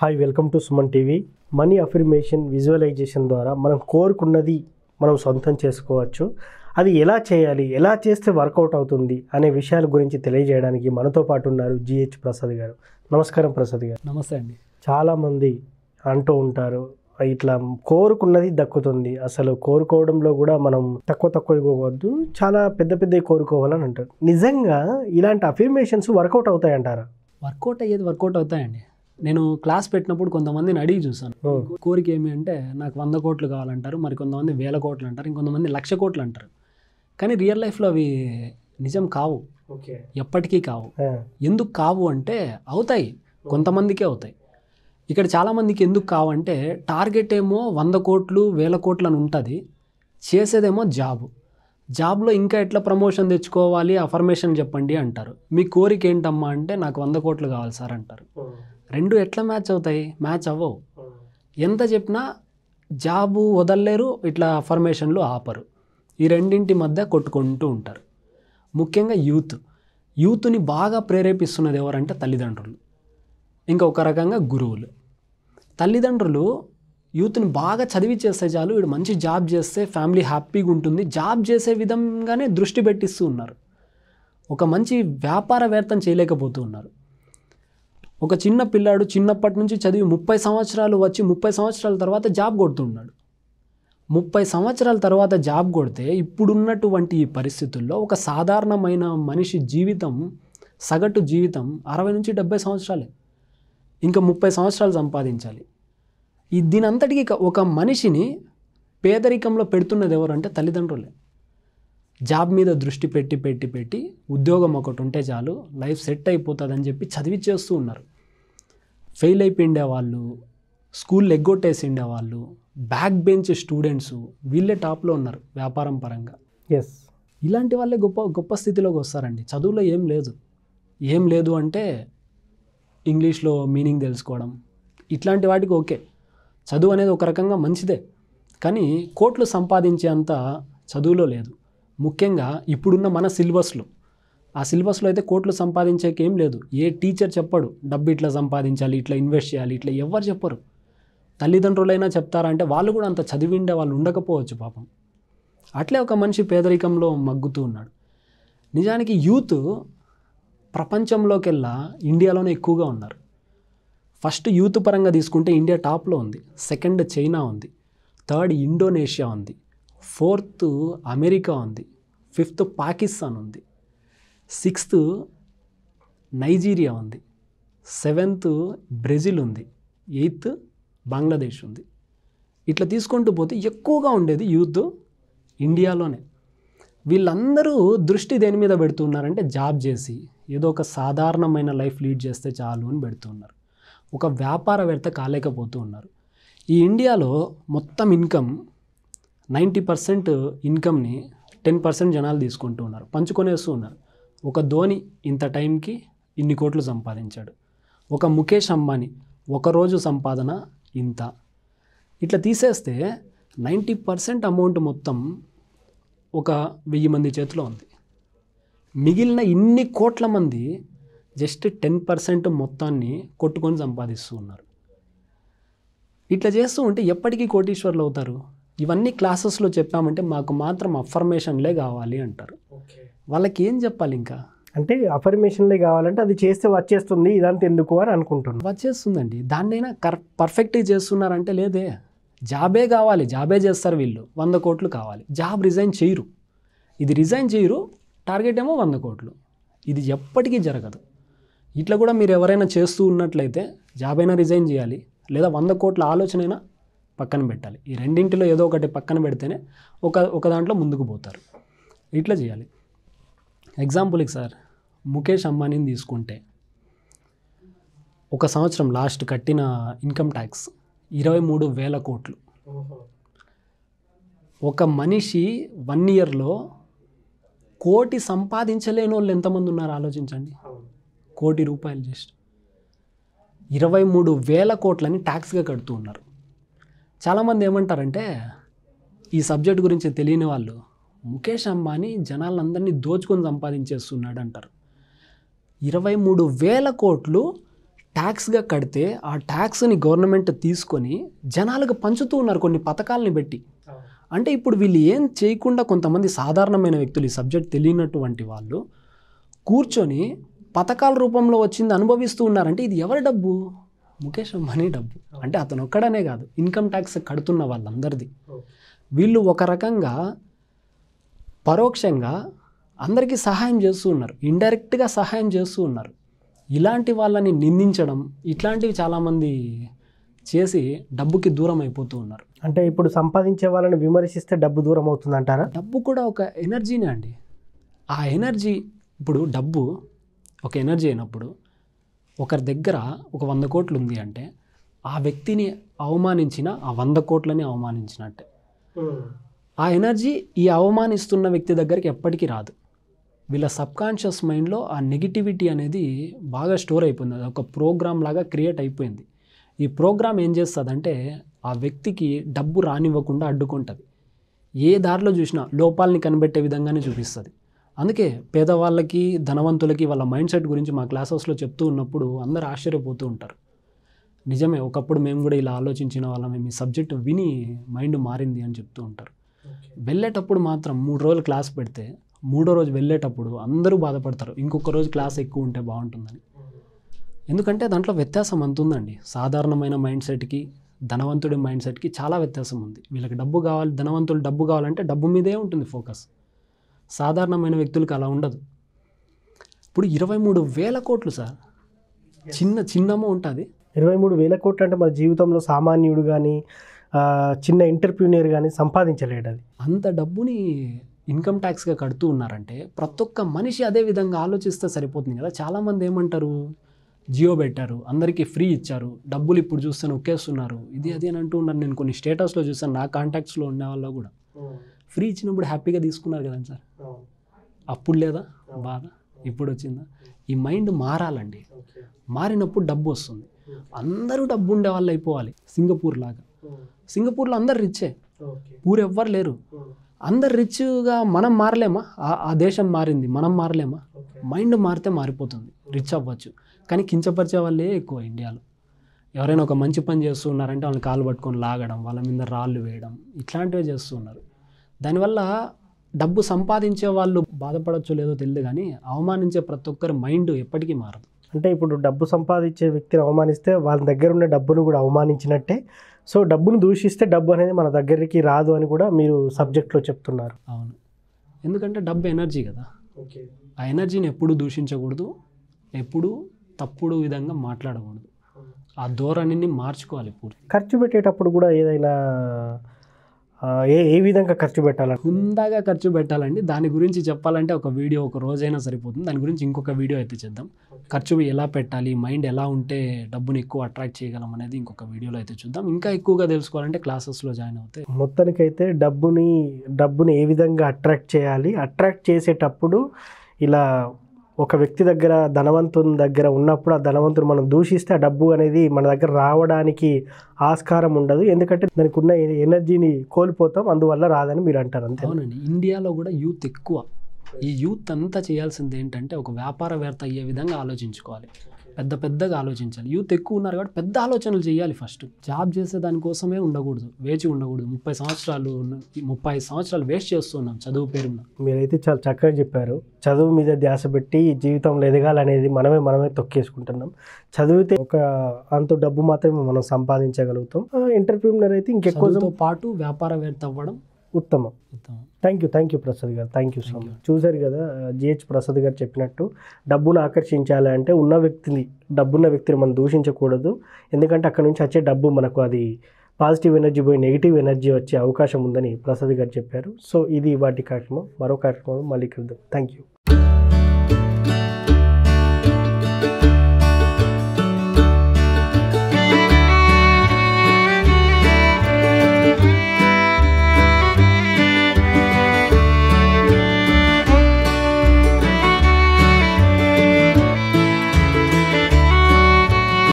hi welcome to Suman TV money affirmation visualisation ద్వారా మనం కోరుకున్నది మనం సొంతం చేసుకోవచ్చు అది ఎలా చేయాలి ఎలా చేస్తే వర్కౌట్ అవుతుంది అనే విషయాల గురించి తెలియజేయడానికి మనతో పాటు ఉన్నారు జిహెచ్ ప్రసాద్ గారు నమస్కారం ప్రసాద్ గారు నమస్తే అండి చాలామంది అంటూ ఉంటారు ఇట్లా కోరుకున్నది దక్కుతుంది అసలు కోరుకోవడంలో కూడా మనం తక్కువ తక్కువ ఇవ్వవద్దు చాలా పెద్ద పెద్దవి కోరుకోవాలని అంటారు నిజంగా ఇలాంటి అఫిర్మేషన్స్ వర్కౌట్ అవుతాయంటారా వర్కౌట్ అయ్యేది వర్కౌట్ అవుతాయండి నేను క్లాస్ పెట్టినప్పుడు కొంతమందిని అడిగి చూసాను కోరిక ఏమి అంటే నాకు వంద కోట్లు కావాలంటారు మరి కొంతమంది వేల కోట్లు అంటారు ఇంకొంతమంది లక్ష కోట్లు అంటారు కానీ రియల్ లైఫ్లో అవి నిజం కావు ఎప్పటికీ కావు ఎందుకు కావు అంటే అవుతాయి కొంతమందికే అవుతాయి ఇక్కడ చాలామందికి ఎందుకు కావంటే టార్గెట్ ఏమో వంద కోట్లు వేల కోట్లు అని ఉంటుంది చేసేదేమో జాబ్ జాబ్లో ఇంకా ఎట్లా ప్రమోషన్ తెచ్చుకోవాలి అఫర్మేషన్ చెప్పండి అంటారు మీ కోరిక ఏంటమ్మా అంటే నాకు వంద కోట్లు కావాలి సార్ అంటారు రెండు ఎట్లా మ్యాచ్ అవుతాయి మ్యాచ్ అవ్వవు ఎంత చెప్పినా జాబు వదలలేరు ఇట్లా ఫర్మేషన్లు ఆపరు ఈ రెండింటి మధ్య కొట్టుకుంటూ ఉంటారు ముఖ్యంగా యూత్ యూత్ని బాగా ప్రేరేపిస్తున్నది ఎవరంటే తల్లిదండ్రులు ఇంకా ఒక రకంగా గురువులు తల్లిదండ్రులు యూత్ని బాగా చదివి చేస్తే చాలు వీడు మంచి జాబ్ చేస్తే ఫ్యామిలీ హ్యాపీగా ఉంటుంది జాబ్ చేసే విధంగానే దృష్టి పెట్టిస్తూ ఉన్నారు ఒక మంచి వ్యాపారవేత్తం చేయలేకపోతూ ఉన్నారు ఒక చిన్న పిల్లాడు చిన్నప్పటి నుంచి చదివి ముప్పై సంవత్సరాలు వచ్చి ముప్పై సంవత్సరాల తర్వాత జాబ్ కొడుతున్నాడు ముప్పై సంవత్సరాల తర్వాత జాబ్ కొడితే ఇప్పుడున్నటువంటి ఈ పరిస్థితుల్లో ఒక సాధారణమైన మనిషి జీవితం సగటు జీవితం అరవై నుంచి డెబ్బై సంవత్సరాలే ఇంకా ముప్పై సంవత్సరాలు సంపాదించాలి ఈ దీనంతటికీ ఒక మనిషిని పేదరికంలో పెడుతున్నది ఎవరంటే తల్లిదండ్రులే జాబ్ మీద దృష్టి పెట్టి పెట్టి పెట్టి ఉద్యోగం ఒకటి ఉంటే చాలు లైఫ్ సెట్ అయిపోతుందని చెప్పి చదివిచ్చేస్తూ ఉన్నారు ఫెయిల్ అయిపోయిండే వాళ్ళు స్కూల్ ఎగ్గొట్టేసిండే వాళ్ళు బ్యాక్ బెంచ్ స్టూడెంట్స్ వీళ్ళే టాప్లో ఉన్నారు వ్యాపారం పరంగా ఎస్ ఇలాంటి వాళ్ళే గొప్ప గొప్ప స్థితిలోకి వస్తారండి చదువులో ఏం లేదు ఏం లేదు అంటే ఇంగ్లీష్లో మీనింగ్ తెలుసుకోవడం ఇట్లాంటి వాటికి ఓకే చదువు అనేది ఒక రకంగా మంచిదే కానీ కోట్లు సంపాదించేంత చదువులో లేదు ముఖ్యంగా ఇప్పుడున్న మన సిలబస్లో ఆ సిలబస్లో అయితే కోట్లు సంపాదించేకి ఏం లేదు ఏ టీచర్ చెప్పడు డబ్బు ఇట్లా సంపాదించాలి ఇట్లా ఇన్వెస్ట్ చేయాలి ఇట్లా ఎవరు చెప్పరు తల్లిదండ్రులైనా చెప్తారా అంటే వాళ్ళు కూడా అంత చదివిండే వాళ్ళు ఉండకపోవచ్చు పాపం అట్లే ఒక మనిషి పేదరికంలో మగ్గుతూ ఉన్నాడు నిజానికి యూత్ ప్రపంచంలోకెల్లా ఇండియాలోనే ఎక్కువగా ఉన్నారు ఫస్ట్ యూత్ పరంగా తీసుకుంటే ఇండియా టాప్లో ఉంది సెకండ్ చైనా ఉంది థర్డ్ ఇండోనేషియా ఉంది ఫోర్త్ అమెరికా ఉంది ఫిఫ్త్ పాకిస్తాన్ ఉంది సిక్స్త్ నైజీరియా ఉంది సెవెంత్ బ్రెజిల్ ఉంది ఎయిత్ బంగ్లాదేశ్ ఉంది ఇట్లా తీసుకుంటూ పోతే ఎక్కువగా ఉండేది యూత్ ఇండియాలోనే వీళ్ళందరూ దృష్టి దేని మీద పెడుతున్నారంటే జాబ్ చేసి ఏదో ఒక సాధారణమైన లైఫ్ లీడ్ చేస్తే చాలు అని పెడుతున్నారు ఒక వ్యాపారవేత్త కాలేకపోతూ ఉన్నారు ఈ ఇండియాలో మొత్తం ఇన్కమ్ నైంటీ పర్సెంట్ ఇన్కమ్ని టెన్ పర్సెంట్ జనాలు తీసుకుంటూ ఉన్నారు పంచుకొనేస్తూ ఉన్నారు ఒక ధోని ఇంత టైంకి ఇన్ని కోట్లు సంపాదించాడు ఒక ముఖేష్ అంబానీ ఒకరోజు సంపాదన ఇంత ఇట్లా తీసేస్తే నైంటీ పర్సెంట్ అమౌంట్ మొత్తం ఒక వెయ్యి మంది చేతిలో ఉంది మిగిలిన ఇన్ని కోట్ల మంది జస్ట్ టెన్ పర్సెంట్ మొత్తాన్ని కొట్టుకొని సంపాదిస్తూ ఉన్నారు ఇట్లా చేస్తూ ఉంటే ఎప్పటికీ కోటీశ్వర్లు అవుతారు ఇవన్నీ క్లాసెస్లో చెప్పామంటే మాకు మాత్రం అఫర్మేషన్లే కావాలి అంటారు వాళ్ళకి ఏం చెప్పాలి ఇంకా అంటే అఫర్మేషన్లే కావాలంటే అది చేస్తే వచ్చేస్తుంది ఇదంతా ఎందుకు అని అనుకుంటున్నాను వచ్చేస్తుందండి దాన్నైనా కర్ పర్ఫెక్ట్గా చేస్తున్నారంటే లేదే జాబే కావాలి జాబే చేస్తారు వీళ్ళు వంద కోట్లు కావాలి జాబ్ రిజైన్ చేయరు ఇది రిజైన్ చేయరు టార్గెట్ ఏమో వంద కోట్లు ఇది ఎప్పటికీ జరగదు ఇట్లా కూడా మీరు ఎవరైనా చేస్తూ ఉన్నట్లయితే జాబ్ అయినా రిజైన్ చేయాలి లేదా వంద కోట్ల ఆలోచన అయినా పక్కన పెట్టాలి ఈ రెండింటిలో ఏదో ఒకటి పక్కన పెడితేనే ఒక ఒక దాంట్లో ముందుకు పోతారు ఇట్లా చేయాలి ఎగ్జాంపుల్కి సార్ ముఖేష్ అంబానీని తీసుకుంటే ఒక సంవత్సరం లాస్ట్ కట్టిన ఇన్కమ్ ట్యాక్స్ ఇరవై మూడు వేల కోట్లు ఒక మనిషి వన్ ఇయర్లో కోటి సంపాదించలేని వాళ్ళు ఎంతమంది ఉన్నారు ఆలోచించండి కోటి రూపాయలు జస్ట్ ఇరవై మూడు వేల కోట్లని ట్యాక్స్గా కడుతూ ఉన్నారు చాలామంది ఏమంటారంటే ఈ సబ్జెక్ట్ గురించి తెలియని వాళ్ళు ముఖేష్ అంబానీ జనాలందరినీ దోచుకొని సంపాదించేస్తున్నాడు అంటారు ఇరవై మూడు వేల కోట్లు ట్యాక్స్గా కడితే ఆ ట్యాక్స్ని గవర్నమెంట్ తీసుకొని జనాలకు పంచుతూ ఉన్నారు కొన్ని పథకాలని పెట్టి అంటే ఇప్పుడు వీళ్ళు ఏం చేయకుండా కొంతమంది సాధారణమైన వ్యక్తులు ఈ సబ్జెక్ట్ తెలియనటువంటి వాళ్ళు కూర్చొని పథకాల రూపంలో వచ్చింది అనుభవిస్తూ ఉన్నారంటే ఇది ఎవరి డబ్బు ముఖేష్ అంబానీ డబ్బు అంటే అతను ఒక్కడనే కాదు ఇన్కమ్ ట్యాక్స్ కడుతున్న వాళ్ళందరిది వీళ్ళు ఒక రకంగా పరోక్షంగా అందరికీ సహాయం చేస్తూ ఉన్నారు ఇండైరెక్ట్గా సహాయం చేస్తూ ఉన్నారు ఇలాంటి వాళ్ళని నిందించడం ఇట్లాంటివి చాలామంది చేసి డబ్బుకి దూరం అయిపోతూ ఉన్నారు అంటే ఇప్పుడు సంపాదించే వాళ్ళని విమర్శిస్తే డబ్బు దూరం అవుతుంది అంటారా డబ్బు కూడా ఒక ఎనర్జీనే అండి ఆ ఎనర్జీ ఇప్పుడు డబ్బు ఒక ఎనర్జీ అయినప్పుడు ఒకరి దగ్గర ఒక వంద కోట్లు ఉంది అంటే ఆ వ్యక్తిని అవమానించిన ఆ వంద కోట్లని అవమానించినట్టే ఆ ఎనర్జీ ఈ అవమానిస్తున్న వ్యక్తి దగ్గరికి ఎప్పటికీ రాదు వీళ్ళ సబ్కాన్షియస్ మైండ్లో ఆ నెగిటివిటీ అనేది బాగా స్టోర్ అయిపోయింది అది ఒక ప్రోగ్రామ్ లాగా క్రియేట్ అయిపోయింది ఈ ప్రోగ్రామ్ ఏం చేస్తుందంటే ఆ వ్యక్తికి డబ్బు రానివ్వకుండా అడ్డుకుంటుంది ఏ దారిలో చూసినా లోపాలని కనిపెట్టే విధంగానే చూపిస్తుంది అందుకే పేదవాళ్ళకి ధనవంతులకి వాళ్ళ మైండ్ సెట్ గురించి మా క్లాస్ హౌస్లో చెప్తూ ఉన్నప్పుడు అందరు ఆశ్చర్యపోతూ ఉంటారు నిజమే ఒకప్పుడు మేము కూడా ఇలా ఆలోచించిన వాళ్ళం మేము ఈ సబ్జెక్ట్ విని మైండ్ మారింది అని చెప్తూ ఉంటారు వెళ్ళేటప్పుడు మాత్రం మూడు రోజులు క్లాస్ పెడితే మూడో రోజు వెళ్ళేటప్పుడు అందరూ బాధపడతారు ఇంకొక రోజు క్లాస్ ఎక్కువ ఉంటే బాగుంటుందని ఎందుకంటే దాంట్లో వ్యత్యాసం అంత ఉందండి సాధారణమైన మైండ్ సెట్కి ధనవంతుడి మైండ్ సెట్కి చాలా వ్యత్యాసం ఉంది వీళ్ళకి డబ్బు కావాలి ధనవంతులు డబ్బు కావాలంటే డబ్బు మీదే ఉంటుంది ఫోకస్ సాధారణమైన వ్యక్తులకు అలా ఉండదు ఇప్పుడు ఇరవై మూడు వేల కోట్లు సార్ చిన్న చిన్న అమౌంట్ అది ఇరవై మూడు వేల కోట్లు అంటే మన జీవితంలో సామాన్యుడు కానీ చిన్న ఇంటర్ప్రీనియర్ కానీ సంపాదించలేడు అది అంత డబ్బుని ఇన్కమ్ ట్యాక్స్గా కడుతూ ఉన్నారంటే ప్రతి ఒక్క మనిషి అదే విధంగా ఆలోచిస్తే సరిపోతుంది కదా చాలామంది ఏమంటారు జియో పెట్టారు అందరికీ ఫ్రీ ఇచ్చారు డబ్బులు ఇప్పుడు చూస్తే నొక్కేస్తున్నారు ఇది అది అని అంటూ ఉన్నారు నేను కొన్ని స్టేటస్లో చూస్తాను నా కాంటాక్ట్స్లో ఉన్న వాళ్ళు కూడా ఫ్రీ ఇచ్చినప్పుడు హ్యాపీగా తీసుకున్నారు కదండి సార్ అప్పుడు లేదా బాధ ఇప్పుడు వచ్చిందా ఈ మైండ్ మారాలండి మారినప్పుడు డబ్బు వస్తుంది అందరూ డబ్బు ఉండే వాళ్ళు అయిపోవాలి సింగపూర్ లాగా సింగపూర్లో అందరు రిచ్చే పూర్ ఎవ్వరు లేరు అందరు రిచ్గా మనం మారలేమా ఆ దేశం మారింది మనం మారలేమా మైండ్ మారితే మారిపోతుంది రిచ్ అవ్వచ్చు కానీ కించపరిచే వాళ్ళే ఎక్కువ ఇండియాలో ఎవరైనా ఒక మంచి పని చేస్తున్నారంటే వాళ్ళని కాలు పట్టుకొని లాగడం వాళ్ళ మీద రాళ్ళు వేయడం ఇట్లాంటివే చేస్తున్నారు దానివల్ల డబ్బు సంపాదించే వాళ్ళు బాధపడచ్చు లేదో తెలియదు కానీ అవమానించే ప్రతి ఒక్కరి మైండ్ ఎప్పటికీ మారదు అంటే ఇప్పుడు డబ్బు సంపాదించే వ్యక్తిని అవమానిస్తే వాళ్ళ దగ్గర ఉన్న డబ్బును కూడా అవమానించినట్టే సో డబ్బును దూషిస్తే డబ్బు అనేది మన దగ్గరికి రాదు అని కూడా మీరు సబ్జెక్ట్లో చెప్తున్నారు అవును ఎందుకంటే డబ్బు ఎనర్జీ కదా ఓకే ఆ ఎనర్జీని ఎప్పుడు దూషించకూడదు ఎప్పుడు తప్పుడు విధంగా మాట్లాడకూడదు ఆ ధోరణిని మార్చుకోవాలి పూర్తి ఖర్చు పెట్టేటప్పుడు కూడా ఏదైనా ఏ ఏ విధంగా ఖర్చు పెట్టాలండి హుందాగా ఖర్చు పెట్టాలండి దాని గురించి చెప్పాలంటే ఒక వీడియో ఒక రోజైనా సరిపోతుంది దాని గురించి ఇంకొక వీడియో అయితే చేద్దాం ఖర్చు ఎలా పెట్టాలి మైండ్ ఎలా ఉంటే డబ్బుని ఎక్కువ అట్రాక్ట్ చేయగలం అనేది ఇంకొక వీడియోలో అయితే చూద్దాం ఇంకా ఎక్కువగా తెలుసుకోవాలంటే క్లాసెస్లో జాయిన్ అవుతాయి మొత్తానికైతే డబ్బుని డబ్బుని ఏ విధంగా అట్రాక్ట్ చేయాలి అట్రాక్ట్ చేసేటప్పుడు ఇలా ఒక వ్యక్తి దగ్గర ధనవంతుని దగ్గర ఉన్నప్పుడు ఆ ధనవంతుని మనం దూషిస్తే ఆ డబ్బు అనేది మన దగ్గర రావడానికి ఆస్కారం ఉండదు ఎందుకంటే దానికి ఉన్న ఎనర్జీని కోల్పోతాం అందువల్ల రాదని మీరు అంటారు అంతే అవునండి ఇండియాలో కూడా యూత్ ఎక్కువ ఈ యూత్ అంతా చేయాల్సింది ఏంటంటే ఒక వ్యాపారవేత్త అయ్యే విధంగా ఆలోచించుకోవాలి పెద్ద పెద్దగా ఆలోచించాలి యూత్ ఎక్కువ ఉన్నారు కాబట్టి పెద్ద ఆలోచనలు చేయాలి ఫస్ట్ జాబ్ చేసే దానికోసమే ఉండకూడదు వేచి ఉండకూడదు ముప్పై సంవత్సరాలు ముప్పై సంవత్సరాలు వేస్ట్ చేస్తున్నాం చదువు పేరు మీరైతే చాలా చక్కగా చెప్పారు చదువు మీద ధ్యాస పెట్టి జీవితంలో ఎదగాలనేది మనమే మనమే తొక్కేసుకుంటున్నాం చదివితే ఒక అంత డబ్బు మాత్రమే మనం సంపాదించగలుగుతాం ఎంటర్ప్రీనర్ అయితే ఇంకెక్కువతో పాటు వ్యాపారవేత్త అవ్వడం ఉత్తమం thank you thank you Prasad garu thank you so much చూశారు కదా జిహెచ్ ప్రసాద్ గారు చెప్పినట్టు డబ్బును ఆకర్షించాలి అంటే ఉన్న వ్యక్తిని డబ్బున్న వ్యక్తిని మనం దూషించకూడదు ఎందుకంటే అక్కడ నుంచి వచ్చే డబ్బు మనకు అది పాజిటివ్ ఎనర్జీ పోయి నెగిటివ్ ఎనర్జీ వచ్చే అవకాశం ఉందని ప్రసాద్ గారు చెప్పారు సో ఇది వాటి కార్యక్రమం మరో కార్యక్రమం మళ్ళీ కలుద్దాం థ్యాంక్ యూ